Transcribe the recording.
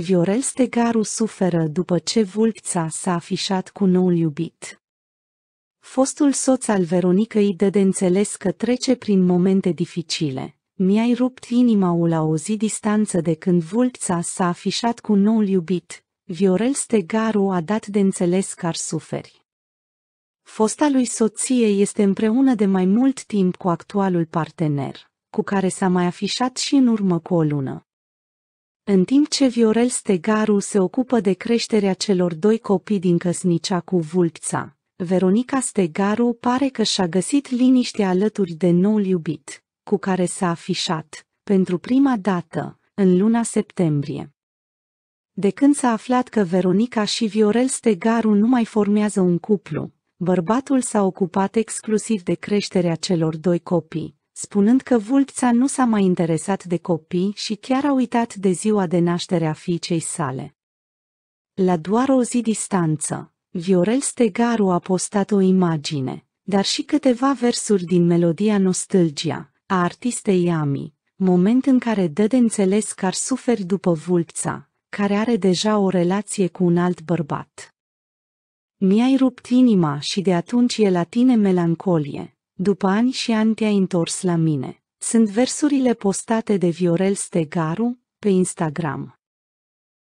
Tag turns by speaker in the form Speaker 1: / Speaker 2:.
Speaker 1: Viorel Stegaru suferă după ce Vulpța s-a afișat cu noul iubit. Fostul soț al Veronicăi dă de înțeles că trece prin momente dificile. Mi-ai rupt inima o la o zi distanță de când Vulpța s-a afișat cu noul iubit. Viorel Stegaru a dat de înțeles că ar suferi. Fosta lui soție este împreună de mai mult timp cu actualul partener, cu care s-a mai afișat și în urmă cu o lună în timp ce Viorel Stegaru se ocupă de creșterea celor doi copii din căsnicia cu Vulpța, Veronica Stegaru pare că și-a găsit liniște alături de noul iubit, cu care s-a afișat, pentru prima dată, în luna septembrie. De când s-a aflat că Veronica și Viorel Stegaru nu mai formează un cuplu, bărbatul s-a ocupat exclusiv de creșterea celor doi copii spunând că Vulța nu s-a mai interesat de copii și chiar a uitat de ziua de naștere a fiicei sale. La doar o zi distanță, Viorel Stegaru a postat o imagine, dar și câteva versuri din melodia Nostalgia, a artistei Ami, moment în care dă de înțeles că ar suferi după Vulța, care are deja o relație cu un alt bărbat. Mi-ai rupt inima și de atunci e la tine melancolie, după ani și ani te-ai întors la mine. Sunt versurile postate de Viorel Stegaru pe Instagram.